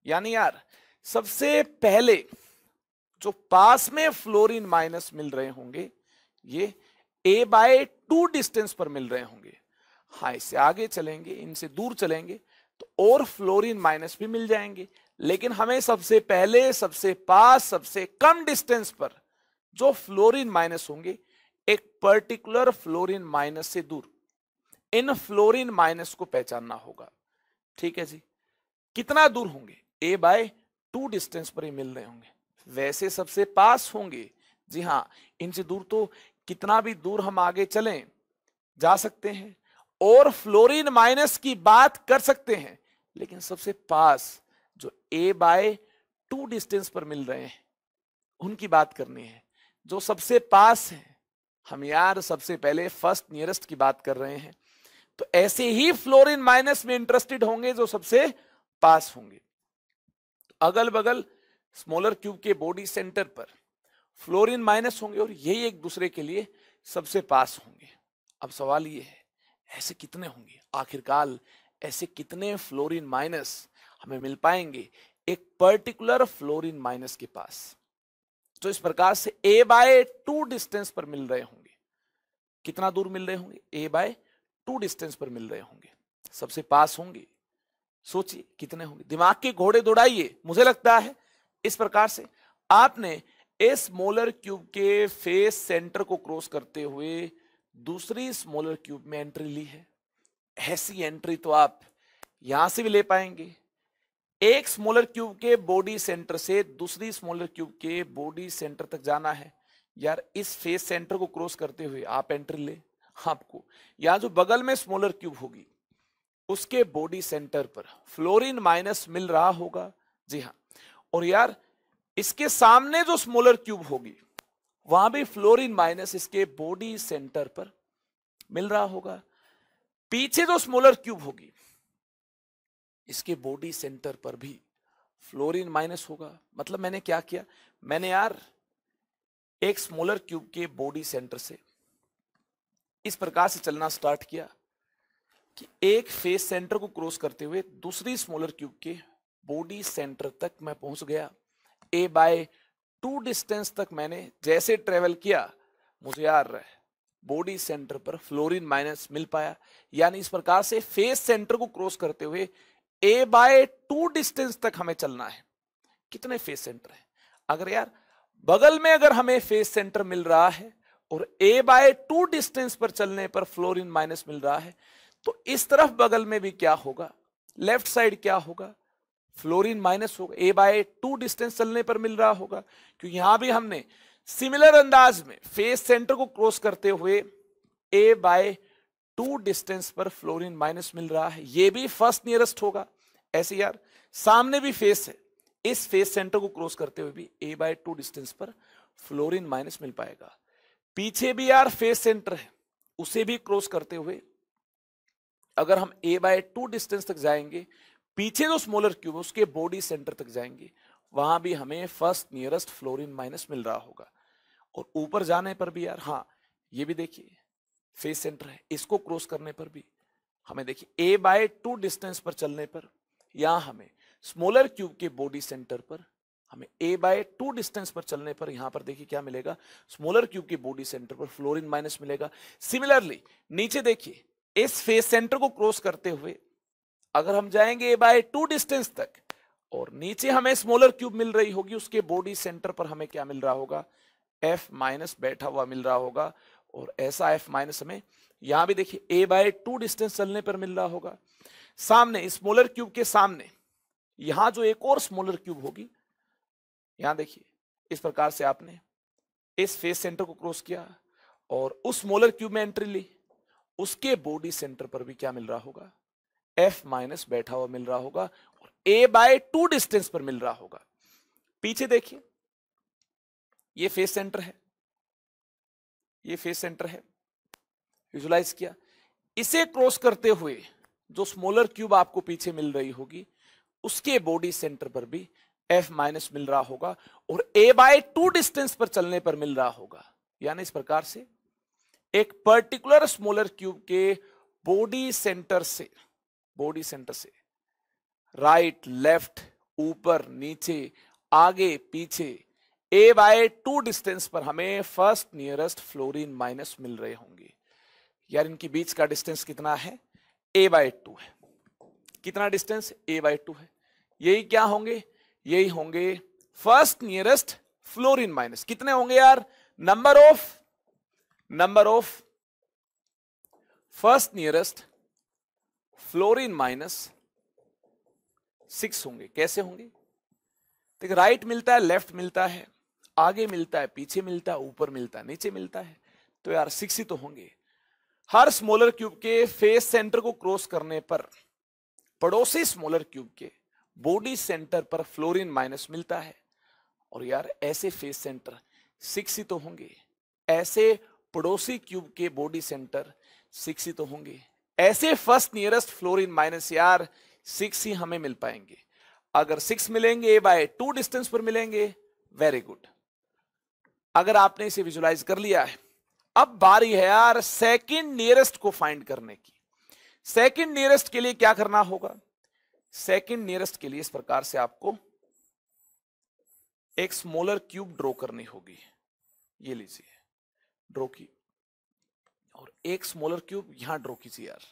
यानी यार सबसे पहले जो पास में फ्लोरीन माइनस मिल रहे होंगे ये ए बाय टू डिस्टेंस पर मिल रहे होंगे हाँ इससे आगे चलेंगे इनसे दूर चलेंगे तो और फ्लोरीन माइनस भी मिल जाएंगे लेकिन हमें सबसे पहले सबसे पास सबसे कम डिस्टेंस पर जो फ्लोरीन माइनस होंगे एक पर्टिकुलर फ्लोरीन माइनस से दूर इन फ्लोरीन माइनस को पहचानना होगा ठीक है जी कितना दूर होंगे ए बाय टू डिस्टेंस पर ही मिल रहे होंगे वैसे सबसे पास होंगे जी हाँ इनसे दूर तो कितना भी दूर हम आगे चले जा सकते हैं और फ्लोरीन माइनस की बात कर सकते हैं लेकिन सबसे पास जो ए बाय टू डिस्टेंस पर मिल रहे हैं उनकी बात करनी है जो सबसे पास है हम यार सबसे पहले फर्स्ट नियरेस्ट की बात कर रहे हैं तो ऐसे ही फ्लोरिन माइनस में इंटरेस्टेड होंगे जो सबसे पास होंगे अगल बगल स्मॉलर क्यूब के बॉडी सेंटर पर फ्लोरिन माइनस होंगे और यही एक दूसरे के लिए सबसे पास होंगे अब सवाल ये है ऐसे कितने होंगे आखिरकार ऐसे कितने फ्लोरिन माइनस हमें मिल पाएंगे एक पर्टिकुलर फ्लोरिन माइनस के पास तो इस प्रकार से ए बाय टू डिस्टेंस पर मिल रहे होंगे कितना दूर मिल रहे होंगे ए बाय टू डिस्टेंस पर मिल रहे होंगे सबसे पास होंगे सोचिए कितने होंगे दिमाग के घोड़े दौड़ाइए मुझे लगता है इस प्रकार से आपने इस मोलर क्यूब के फेस सेंटर को क्रॉस करते हुए दूसरी स्मोलर क्यूब में एंट्री ली है ऐसी एंट्री तो आप यहां से भी ले पाएंगे एक स्मॉलर क्यूब के बॉडी सेंटर से दूसरी स्मॉलर क्यूब के बॉडी सेंटर तक जाना है यार इस फेस सेंटर को क्रॉस करते हुए आप एंट्री ले आपको यहां जो बगल में स्मॉलर क्यूब होगी उसके बॉडी सेंटर पर फ्लोरिन माइनस मिल रहा होगा जी हाँ और यार इसके सामने जो स्मॉलर क्यूब होगी वहां भी फ्लोरिन माइनस इसके बॉडी सेंटर पर मिल रहा होगा पीछे जो स्मॉलर क्यूब होगी इसके बॉडी सेंटर पर भी फ्लोरीन माइनस होगा मतलब मैंने क्या किया मैंने यार एक स्मॉलर क्यूब के बॉडी सेंटर से इस प्रकार से चलना स्टार्ट किया कि एक फेस सेंटर को क्रॉस करते हुए दूसरी स्मॉलर क्यूब के बॉडी सेंटर तक मैं पहुंच गया ए बाय टू डिस्टेंस तक मैंने जैसे ट्रेवल किया मुझे यार बॉडी सेंटर पर फ्लोरीन माइनस मिल पाया यानी इस प्रकार से फेस सेंटर को क्रॉस करते हुए ए बाय टू डिस्टेंस तक हमें चलना है कितने फेस सेंटर है अगर यार बगल में अगर हमें फेस सेंटर मिल रहा है और ए बाय टू डिस्टेंस पर चलने पर फ्लोरिन माइनस मिल रहा है तो इस तरफ बगल में भी क्या होगा लेफ्ट साइड क्या होगा फ्लोरिन माइनस होगा ए बाय टू डिस्टेंस चलने पर मिल रहा होगा क्योंकि यहां भी हमने सिमिलर अंदाज में फेस सेंटर को क्रॉस करते हुए ए बाय टू डिस्टेंस पर फ्लोरीन माइनस मिल रहा है ये भी फर्स्ट नियरेस्ट होगा ऐसे यार सामने भी फेस है इस फेस सेंटर को क्रॉस करते हुए भी ए बाय टू डिस्टेंस पर फ्लोरीन माइनस मिल पाएगा पीछे भी यार फेस सेंटर है उसे भी क्रॉस करते हुए अगर हम ए बाय टू डिस्टेंस तक जाएंगे पीछे जो स्मॉलर क्यूब है उसके बॉडी सेंटर तक जाएंगे वहां भी हमें फर्स्ट नियरेस्ट फ्लोरिन माइनस मिल रहा होगा और ऊपर जाने पर भी यार हाँ ये भी देखिए फेस सेंटर है इसको क्रॉस करने पर भी हमें देखिए ए बाय टू डिस्टेंस पर चलने पर या हमें स्मॉलर क्यूब के बॉडी सेंटर पर हमें ए बाय टू डिस्टेंस पर चलने पर यहां पर देखिए क्या मिलेगा स्मॉलर क्यूब के बॉडी सेंटर पर फ्लोरिन माइनस मिलेगा सिमिलरली नीचे देखिए इस फेस सेंटर को क्रॉस करते हुए अगर हम जाएंगे ए बाय टू डिस्टेंस तक और नीचे हमें स्मॉलर क्यूब मिल रही होगी उसके बॉडी सेंटर पर हमें क्या मिल रहा होगा एफ माइनस बैठा हुआ मिल रहा होगा और ऐसा एफ माइनस हमें यहां भी देखिए ए बाय टू डिस्टेंस चलने पर मिल रहा होगा सामने स्मोलर क्यूब के सामने यहां जो एक और स्मोलर क्यूब होगी यहां देखिए इस प्रकार से आपने इस फेस सेंटर को क्रॉस किया और उस स्मोलर क्यूब में एंट्री ली उसके बॉडी सेंटर पर भी क्या मिल रहा होगा एफ माइनस बैठा हुआ मिल रहा होगा और ए बाय टू डिस्टेंस पर मिल रहा होगा पीछे देखिए ये फेस सेंटर है ये फेस सेंटर है विजुलाइज किया इसे क्रॉस करते हुए जो स्मॉलर क्यूब आपको पीछे मिल रही होगी उसके बॉडी सेंटर पर भी एफ माइनस मिल रहा होगा और ए बाय टू डिस्टेंस पर चलने पर मिल रहा होगा यानी इस प्रकार से एक पर्टिकुलर स्मॉलर क्यूब के बॉडी सेंटर से बॉडी सेंटर से राइट लेफ्ट ऊपर नीचे आगे पीछे ए बाय टू डिस्टेंस पर हमें फर्स्ट नियरेस्ट फ्लोरीन माइनस मिल रहे होंगे यार इनके बीच का डिस्टेंस कितना है ए बाय टू है कितना डिस्टेंस ए बाय टू है यही क्या होंगे यही होंगे फर्स्ट नियरेस्ट फ्लोरीन माइनस कितने होंगे यार number of number of first nearest fluorine minus six होंगे कैसे होंगे देखिए राइट मिलता है लेफ्ट मिलता है आगे मिलता है पीछे मिलता है ऊपर मिलता है नीचे मिलता है तो यार शिक्षित तो होंगे हर स्मॉलर क्यूब के फेस सेंटर को क्रॉस करने पर पड़ोसी स्मॉलर क्यूब के बॉडी सेंटर पर फ्लोरिन माइनस मिलता है और यार ऐसे फेस सेंटर शिक्षित तो होंगे ऐसे पड़ोसी क्यूब के बॉडी सेंटर शिक्षित तो होंगे ऐसे फर्स्ट नियरेस्ट फ्लोरिन माइनस यार सिक्स ही हमें मिल पाएंगे अगर सिक्स मिलेंगे बाय टू डिस्टेंस पर मिलेंगे वेरी गुड अगर आपने इसे विजुलाइज कर लिया है अब बारी है यार सेकंड नियरेस्ट को फाइंड करने की सेकंड नियरेस्ट के लिए क्या करना होगा सेकंड नियरेस्ट के लिए इस प्रकार से आपको एक स्मॉलर क्यूब ड्रॉ करनी होगी ये लीजिए ड्रॉ की और एक स्मॉलर क्यूब यहां ड्रॉ कीजिए यार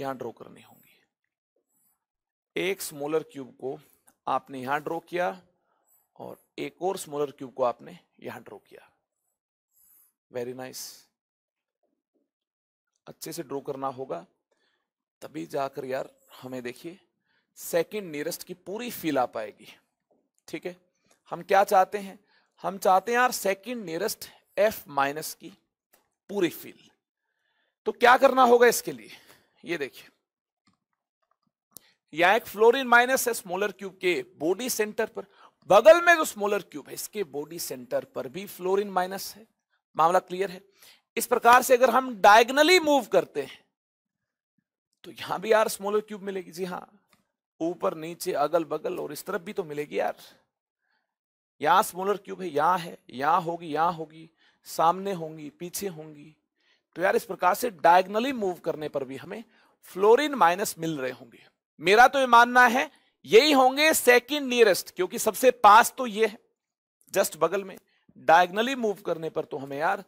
यहां ड्रॉ करनी होगी एक स्मॉलर क्यूब को आपने यहां ड्रॉ किया और एक और स्मोलर क्यूब को आपने यहां ड्रॉ किया वेरी नाइस अच्छे से ड्रॉ करना होगा तभी जाकर यार हमें देखिए सेकंड नियरेस्ट की पूरी फील आ पाएगी ठीक है हम क्या चाहते हैं हम चाहते हैं यार सेकंड नियरेस्ट एफ माइनस की पूरी फील तो क्या करना होगा इसके लिए ये देखिए या एक फ्लोरिन माइनस है स्मोलर क्यूब के बॉडी सेंटर पर बगल में जो स्मोलर क्यूब है इसके बॉडी सेंटर पर भी फ्लोरिन माइनस है मामला क्लियर है इस प्रकार से अगर हम डायगनली मूव करते हैं तो यहां भी यार स्मोलर क्यूब मिलेगी जी हाँ ऊपर नीचे अगल बगल और इस तरफ भी तो मिलेगी यार यहां स्मोलर क्यूब है यहां है यहां होगी यहां होगी सामने होंगी पीछे होंगी तो यार इस प्रकार से डायगनली मूव करने पर भी हमें फ्लोरिन माइनस मिल रहे होंगे मेरा तो ये मानना है यही होंगे सेकंड नियरेस्ट क्योंकि सबसे पास तो ये है जस्ट बगल में डायगनली मूव करने पर तो हमें यार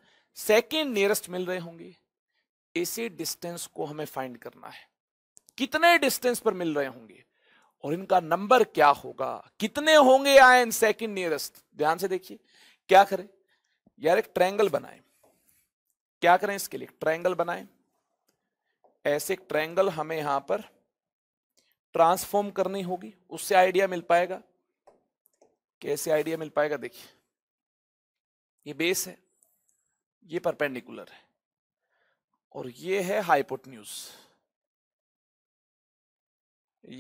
सेकंड नियरेस्ट मिल रहे होंगे इसी डिस्टेंस को हमें फाइंड करना है कितने डिस्टेंस पर मिल रहे होंगे और इनका नंबर क्या होगा कितने होंगे आयन सेकंड नियरेस्ट ध्यान से देखिए क्या करें यार एक ट्रैंगल बनाए क्या करें इसके लिए ट्रैंगल बनाए ऐसे ट्रैंगल हमें यहां पर ट्रांसफॉर्म करनी होगी उससे आइडिया मिल पाएगा कैसे आइडिया मिल पाएगा देखिए ये बेस है ये परपेंडिकुलर है और ये है हाईपोट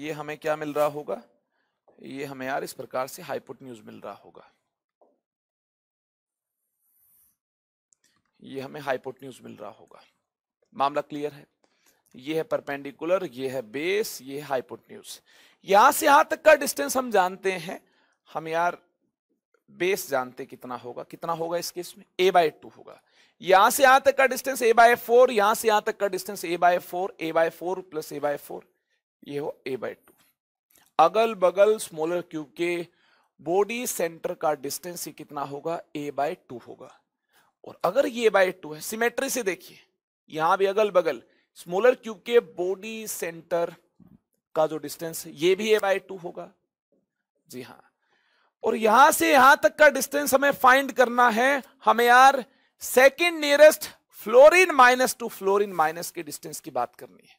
ये हमें क्या मिल रहा होगा ये हमें यार इस प्रकार से हाईपोट मिल रहा होगा ये हमें हाईपोट मिल रहा होगा मामला क्लियर है ये है परपेंडिकुलर ये है बेस ये है हाइपोटन्यूज यहां से यहां तक का डिस्टेंस हम जानते हैं हम यार बेस जानते कितना होगा कितना होगा इस केस में ए बाय टू होगा यहां से यहां तक का डिस्टेंस ए बाय फोर यहां से यहां तक का distance a by four a by four plus a by four ये हो ए बाय टू अगल बगल स्मॉलर क्यूब के बॉडी सेंटर का डिस्टेंस ही कितना होगा ए बाय टू होगा और अगर ये बाय टू है सिमेट्री से देखिए यहां भी अगल बगल स्मॉलर क्यूब के बॉडी सेंटर का जो डिस्टेंस ये भी ए बाय टू होगा जी हाँ और यहां से यहां तक का डिस्टेंस हमें फाइंड करना है हमें यार second nearest fluorine minus two fluorine minus के डिस्टेंस की बात करनी है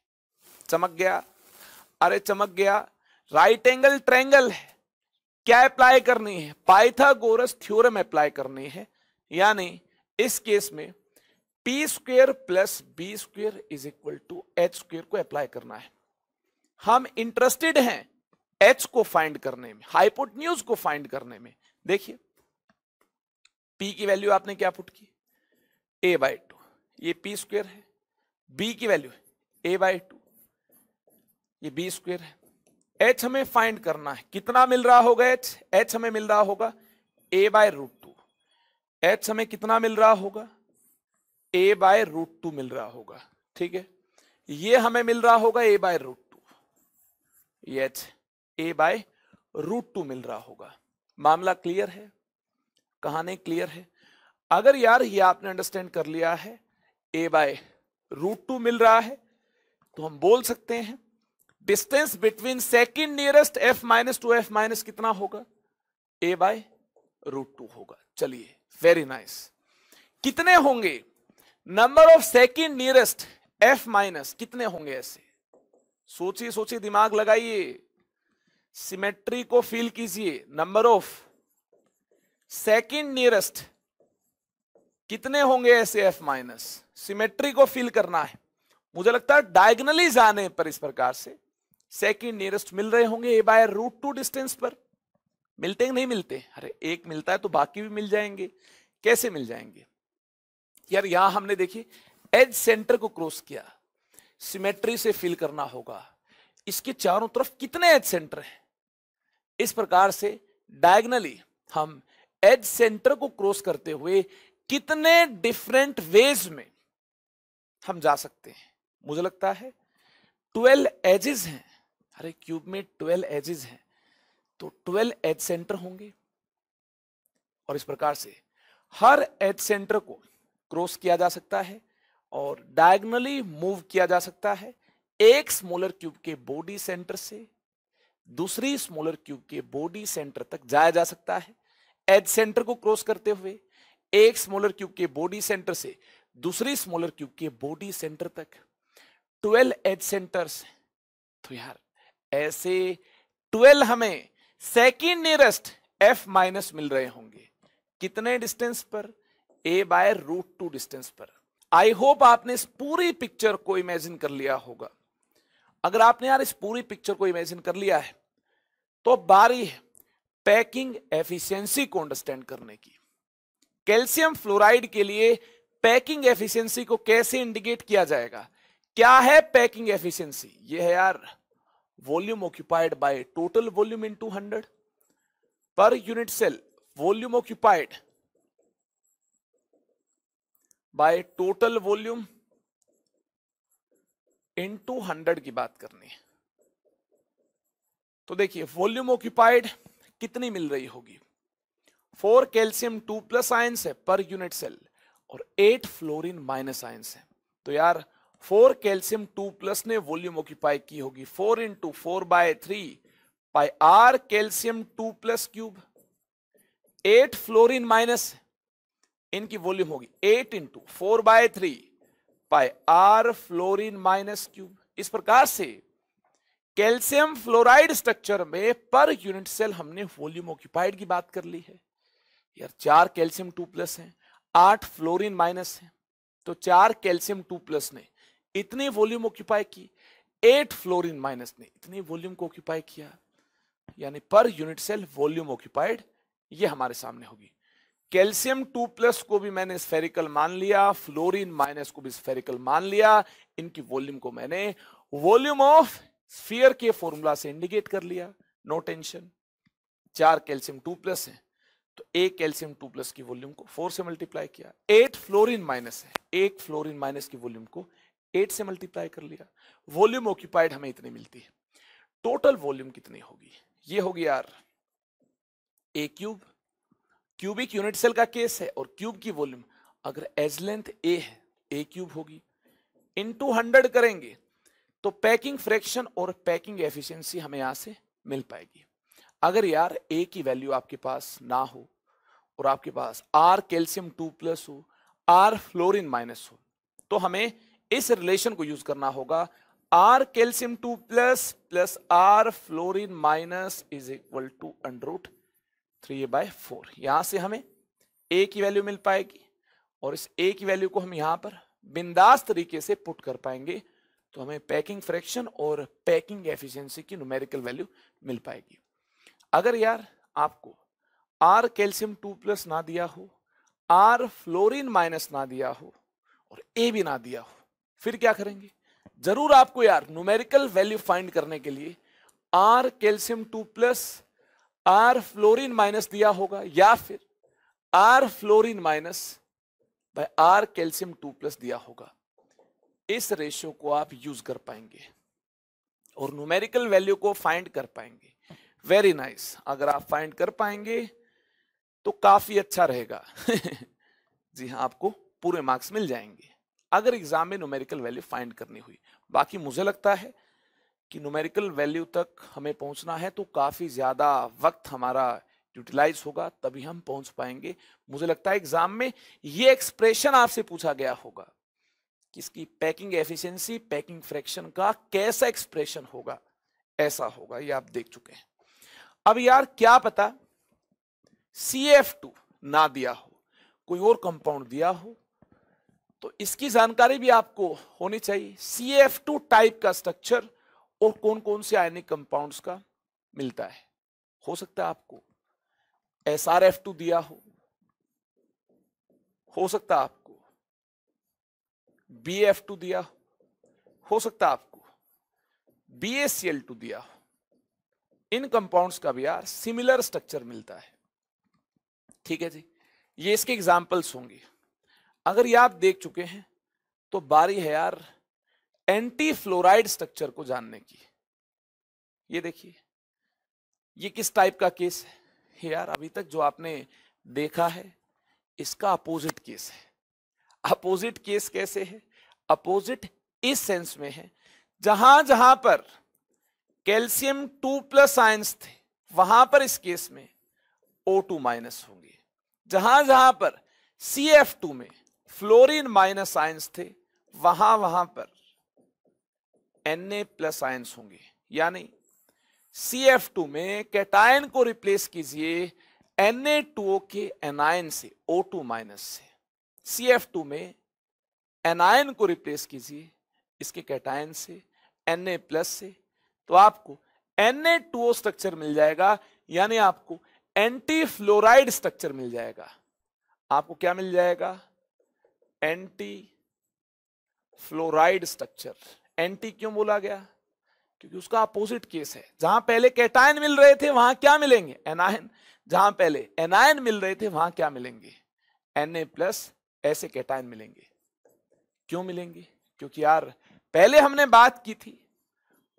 चमक गया अरे चमक गया राइट एंगल ट्रैंगल है क्या अप्लाई करनी है पाइथागोरस थ्योरम अप्लाई करनी है यानी इस केस में P square plus B square is equal to H square को अप्लाई करना है हम इंटरेस्टेड हैं एच को फाइंड करने में न्यूज को फाइंड करने में देखिए पी की वैल्यू आपने क्या पुट की ए बाई टू ये पी स्क्र है बी की वैल्यू है ए बाई टू ये बी स्क्र है एच हमें फाइंड करना है कितना मिल रहा होगा एच एच हमें मिल रहा होगा a by root two H हमें कितना मिल रहा होगा ए बाय रूट टू मिल रहा होगा ठीक है ये हमें मिल रहा होगा a by root two H a by root two मिल रहा होगा मामला क्लियर है कहानी क्लियर है अगर यार ये आपने अंडरस्टैंड कर लिया है ए बाय रूट टू मिल रहा है तो हम बोल सकते हैं distance between second nearest F minus to F minus कितना होगा ए बाय रूट टू होगा चलिए वेरी नाइस कितने होंगे number of second nearest F minus कितने होंगे ऐसे सोचिए सोचिए दिमाग लगाइए सिमेट्री को फील कीजिए नंबर ऑफ सेकंड नियरेस्ट कितने होंगे ऐसे एफ माइनस सिमेट्री को फील करना है मुझे लगता है डायगनली जाने पर इस प्रकार से सेकंड नियरेस्ट मिल रहे होंगे a by root two distance पर मिलते हैं नहीं मिलते अरे एक मिलता है तो बाकी भी मिल जाएंगे कैसे मिल जाएंगे यार यहां हमने देखिए एज सेंटर को क्रॉस किया सिमेट्री से फिल करना होगा इसके चारों तरफ कितने एज सेंटर हैं इस प्रकार से डायगनली हम एज सेंटर को क्रॉस करते हुए कितने डिफरेंट वेज में हम जा सकते हैं मुझे लगता है ट्वेल्व एजेस हैं अरे क्यूब में ट्वेल्व एजेस हैं तो ट्वेल्व एज सेंटर होंगे और इस प्रकार से हर एज सेंटर को क्रॉस किया जा सकता है और डायगनली मूव किया जा सकता है एक स्मोलर क्यूब के बॉडी सेंटर से दूसरी स्मोलर क्यूब के बॉडी सेंटर तक जाया जा सकता है एज सेंटर को क्रॉस करते हुए एक स्मोलर क्यूब के बॉडी सेंटर से दूसरी स्मोलर क्यूब के बॉडी सेंटर तक ट्वेल्व एज सेंटर्स तो यार ऐसे ट्वेल्व हमें सेकेंड नियरेस्ट एफ माइनस मिल रहे होंगे कितने डिस्टेंस पर a by root two distance पर आई होप आपने इस पूरी पिक्चर को इमेजिन कर लिया होगा अगर आपने यार इस पूरी पिक्चर को इमेजिन कर लिया है तो बारी है पैकिंग एफिशिएंसी को अंडरस्टैंड करने की कैल्शियम फ्लोराइड के लिए पैकिंग एफिशिएंसी को कैसे इंडिकेट किया जाएगा क्या है पैकिंग एफिशिएंसी ये है यार volume occupied by total volume in hundred per unit cell volume occupied by total volume into hundred की बात करनी है तो देखिए वॉल्यूम ऑक्यूपाइड कितनी मिल रही होगी four calcium two plus ions है पर यूनिट सेल और एट फ्लोरीन माइनस आयंस है तो यार फोर कैल्सियम टू प्लस ने वॉल्यूम ऑक्यूपाई की होगी four into four by three pi r calcium two plus cube eight fluorine minus इनकी volume होगी eight into four by three pi r fluorine minus cube इस प्रकार से calcium fluoride structure में per unit cell हमने volume occupied की बात कर ली है यार चार कैल्शियम टू प्लस है आठ फ्लोरिन माइनस है तो चार कैल्शियम टू प्लस ने इतनी वॉल्यूम ऑक्यूपाई की एट फ्लोरिन माइनस ने इतनी वॉल्यूम को ऑक्यूपाई किया यानी पर यूनिट सेल वॉल्यूम ऑक्यूपाइड ये हमारे सामने होगी कैल्शियम टू प्लस को भी मैंने स्फेरिकल मान लिया फ्लोरीन माइनस को भी स्फेरिकल मान लिया इनकी वॉल्यूम को मैंने वॉल्यूम ऑफ स्फीयर के फॉर्मूला से इंडिकेट कर लिया नो टेंशन चार कैल्शियम टू प्लस है तो एक कैल्शियम टू प्लस की वॉल्यूम को फोर से मल्टीप्लाई किया एट फ्लोरीन माइनस है एक फ्लोरीन माइनस की वॉल्यूम को एट से मल्टीप्लाई कर लिया वॉल्यूम ऑक्यूपाइड हमें इतनी मिलती है टोटल वॉल्यूम कितनी होगी ये होगी यार a cube cubic unit cell का केस है और क्यूब की वॉल्यूम अगर एज लेंथ ए है ए क्यूब होगी इन टू हंड्रेड करेंगे तो पैकिंग फ्रैक्शन और पैकिंग एफिशिएंसी हमें यहां से मिल पाएगी अगर यार ए की वैल्यू आपके पास ना हो और आपके पास आर कैल्शियम टू प्लस हो आर फ्लोरिन माइनस हो तो हमें इस रिलेशन को यूज करना होगा r calcium two plus plus r fluorine minus is equal to under root three by four यहां से हमें ए की वैल्यू मिल पाएगी और इस ए की वैल्यू को हम यहां पर बिंदास तरीके से पुट कर पाएंगे तो हमें पैकिंग फ्रैक्शन और पैकिंग एफिशिएंसी की न्यूमेरिकल वैल्यू मिल पाएगी अगर यार आपको आर कैल्शियम टू प्लस ना दिया हो आर फ्लोरीन माइनस ना दिया हो और ए भी ना दिया हो फिर क्या करेंगे जरूर आपको यार न्यूमेरिकल वैल्यू फाइंड करने के लिए r calcium two plus r fluorine minus दिया होगा या फिर r fluorine minus by r calcium two plus दिया होगा इस रेशियो को आप यूज कर पाएंगे और न्यूमेरिकल वैल्यू को फाइंड कर पाएंगे वेरी नाइस nice. अगर आप फाइंड कर पाएंगे तो काफी अच्छा रहेगा जी हाँ आपको पूरे मार्क्स मिल जाएंगे अगर एग्जाम में न्यूमेरिकल वैल्यू फाइंड करनी हुई बाकी मुझे लगता है कि न्यूमेरिकल वैल्यू तक हमें पहुंचना है तो काफ़ी ज़्यादा वक्त हमारा यूटिलाइज होगा तभी हम पहुंच पाएंगे मुझे लगता है एग्जाम में ये एक्सप्रेशन आपसे पूछा गया होगा कि इसकी पैकिंग एफिशिएंसी पैकिंग फ्रैक्शन का कैसा एक्सप्रेशन होगा ऐसा होगा ये आप देख चुके हैं अब यार क्या पता सी एफ टू ना दिया हो कोई और कंपाउंड दिया हो तो इसकी जानकारी भी आपको होनी चाहिए सी एफ टू टाइप का स्ट्रक्चर और कौन कौन से आयनिक कंपाउंड्स का मिलता है हो सकता है आपको एस आर एफ टू दिया हो हो सकता है आपको बी एफ टू दिया हो हो सकता है आपको B S C L two दिया हो इन कंपाउंड्स का भी यार सिमिलर स्ट्रक्चर मिलता है ठीक है जी ये इसके एग्जाम्पल्स होंगे अगर ये आप देख चुके हैं तो बारी है यार एंटी फ्लोराइड स्ट्रक्चर को जानने की ये देखिए ये किस टाइप का केस है यार अभी तक जो आपने देखा है इसका अपोजिट केस है अपोजिट केस कैसे है अपोजिट इस सेंस में है जहां जहां पर कैल्शियम टू प्लस आयंस थे वहां पर इस केस में ओ टू माइनस होंगे जहां जहां पर सी एफ टू में फ्लोरीन माइनस आयंस थे वहां वहां पर एन ए प्लस आयंस होंगे यानी टू में कैटायन को रिप्लेस कीजिए एन ए टू ओ के एनायन से ओ टू माइनस से सी एफ टू में एनायन को रिप्लेस कीजिए इसके कैटायन से एन ए प्लस से तो आपको N A two O structure मिल जाएगा यानी आपको एंटी फ्लोराइड स्ट्रक्चर मिल जाएगा आपको क्या मिल जाएगा एंटी फ्लोराइड स्ट्रक्चर एंटी क्यों बोला गया क्योंकि उसका अपोजिट केस है जहां पहले कैटायन मिल रहे थे वहां क्या मिलेंगे एनायन जहां पहले एनायन मिल रहे थे वहां क्या मिलेंगे एन प्लस ऐसे कैटायन मिलेंगे क्यों मिलेंगे क्योंकि यार पहले हमने बात की थी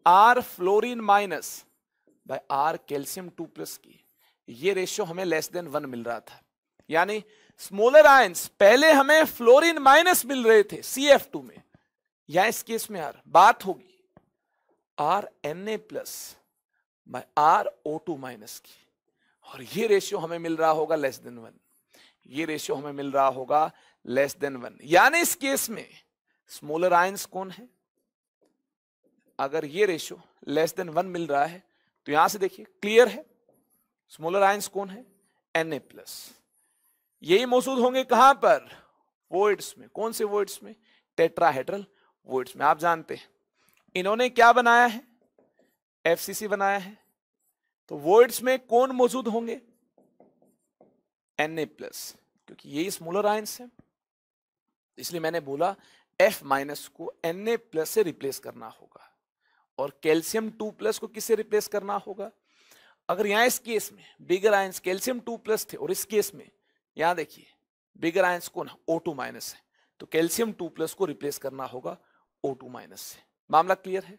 r fluorine minus by r calcium two plus की ये रेशियो हमें लेस देन वन मिल रहा था यानी स्मोलर आयंस पहले हमें फ्लोरिन माइनस मिल रहे थे सी में या इस केस में आर बात होगी r N A plus are O two minus की और ये रेशियो हमें मिल रहा होगा लेस देन वन ये रेशियो हमें मिल रहा होगा लेस देन वन यानी इस केस में स्मॉलर आयंस कौन है अगर ये रेशियो लेस देन वन मिल रहा है तो यहां से देखिए क्लियर है स्मॉलर आयंस कौन है एन ए प्लस यही मौजूद होंगे कहां पर वोइड्स में कौन से वोइड्स में टेट्राहेड्रल वर्ड्स में आप जानते हैं इन्होंने क्या बनाया है एफ बनाया है तो वर्ड्स में कौन मौजूद होंगे एन ए प्लस क्योंकि ये स्मोलर आयंस है इसलिए मैंने बोला एफ माइनस को एन ए प्लस से रिप्लेस करना होगा और कैल्शियम टू प्लस को किससे रिप्लेस करना होगा अगर यहां इस केस में बिगर आय कैल्शियम टू प्लस थे और इस केस में यहां देखिए बिगर आयंस कौन ओ टू माइनस है तो कैल्शियम टू प्लस को रिप्लेस करना होगा O2 टू माइनस से मामला क्लियर है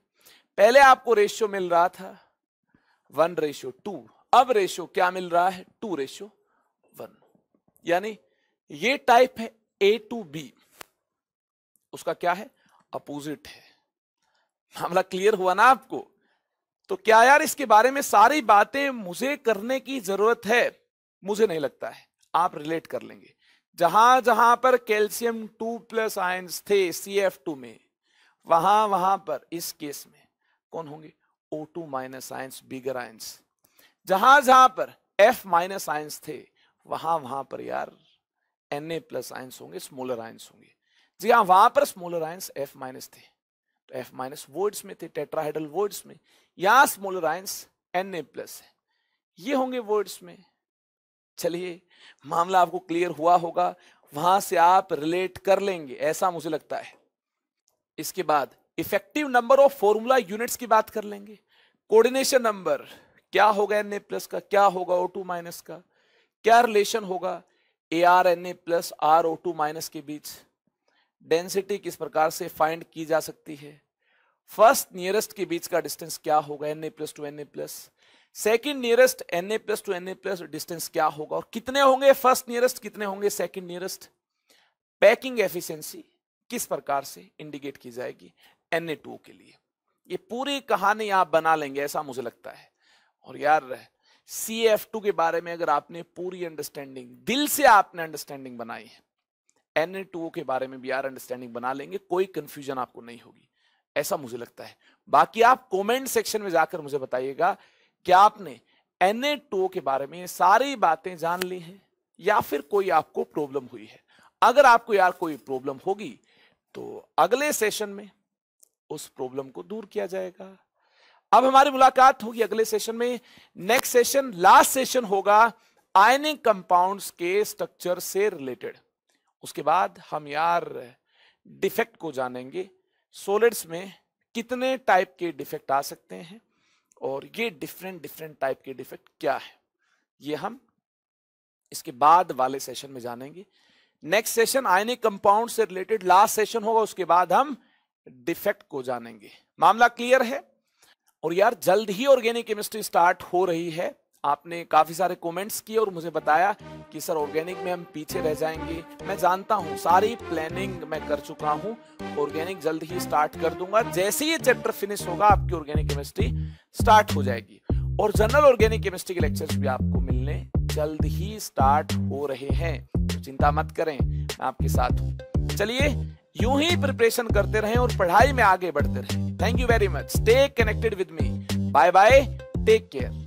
पहले आपको रेशियो मिल रहा था वन रेशियो टू अब रेशियो क्या मिल रहा है टू रेशियो वन यानी ये टाइप है ए टू बी उसका क्या है अपोजिट है मामला क्लियर हुआ ना आपको तो क्या यार इसके बारे में सारी बातें मुझे करने की जरूरत है मुझे नहीं लगता है आप रिलेट कर लेंगे जहां जहां पर कैल्शियम टू प्लस आयन थे सी एफ टू में वहां वहां पर इस केस में कौन होंगे O2 two minus ions bigger ions जहां जहां पर F माइनस आयंस थे वहां वहां पर यार Na ए प्लस आयंस होंगे स्मोलर आयंस होंगे जी हाँ वहां पर स्मोलर आयंस F माइनस थे तो F माइनस वर्ड्स में थे टेट्राहेडल वर्ड्स में या smaller ions N A plus है ये होंगे वर्ड्स में चलिए मामला आपको क्लियर हुआ होगा वहां से आप रिलेट कर लेंगे ऐसा मुझे लगता है इसके बाद effective number of formula units की बात कर लेंगे कोऑर्डिनेशन नंबर क्या होगा एन ए प्लस का क्या होगा ओ टू माइनस का क्या रिलेशन होगा A R N A plus are O two minus के बीच डेंसिटी किस प्रकार से फाइंड की जा सकती है फर्स्ट नियरेस्ट के बीच का डिस्टेंस क्या होगा N A plus to N A plus second nearest N A plus to N A plus distance क्या होगा और कितने होंगे फर्स्ट नियरेस्ट कितने होंगे सेकेंड नियरेस्ट पैकिंग एफिशिएंसी किस प्रकार से इंडिकेट की जाएगी एन के लिए ये पूरी कहानी आप बना लेंगे ऐसा मुझे लगता है और यार सी एफ टू के बारे में अगर आपने पूरी अंडरस्टैंडिंग दिल से आपने अंडरस्टैंडिंग बनाई है एन टू के बारे में भी यार अंडरस्टैंडिंग बना लेंगे कोई कंफ्यूजन आपको नहीं होगी ऐसा मुझे लगता है बाकी आप कमेंट सेक्शन में जाकर मुझे बताइएगा कि आपने एन के बारे में सारी बातें जान ली हैं या फिर कोई आपको प्रॉब्लम हुई है अगर आपको यार कोई प्रॉब्लम होगी तो अगले सेशन में उस प्रॉब्लम को दूर किया जाएगा अब हमारी मुलाकात होगी अगले सेशन में नेक्स्ट सेशन लास्ट सेशन होगा आयनिक कंपाउंड्स के स्ट्रक्चर से रिलेटेड उसके बाद हम यार डिफेक्ट को जानेंगे सोलिड्स में कितने टाइप के डिफेक्ट आ सकते हैं और ये डिफरेंट डिफरेंट टाइप के डिफेक्ट क्या है ये हम इसके बाद वाले सेशन में जानेंगे नेक्स्ट सेशन आयनिक कंपाउंड से रिलेटेड लास्ट सेशन होगा उसके बाद हम डिफेक्ट को जानेंगे मामला क्लियर है और यार जल्द ही ऑर्गेनिक केमिस्ट्री स्टार्ट हो रही है आपने काफ़ी सारे कमेंट्स किए और मुझे बताया कि सर ऑर्गेनिक में हम पीछे रह जाएंगे मैं जानता हूं सारी प्लानिंग मैं कर चुका हूँ ऑर्गेनिक जल्द ही स्टार्ट कर दूंगा जैसे ये चैप्टर फिनिश होगा आपकी ऑर्गेनिक केमिस्ट्री स्टार्ट हो जाएगी और जनरल ऑर्गेनिक केमिस्ट्री के लेक्चर्स भी आपको मिलने जल्द ही स्टार्ट हो रहे हैं तो चिंता मत करें मैं आपके साथ हूँ चलिए यूं ही प्रिपरेशन करते रहें और पढ़ाई में आगे बढ़ते रहें thank you very much stay connected with me bye bye take care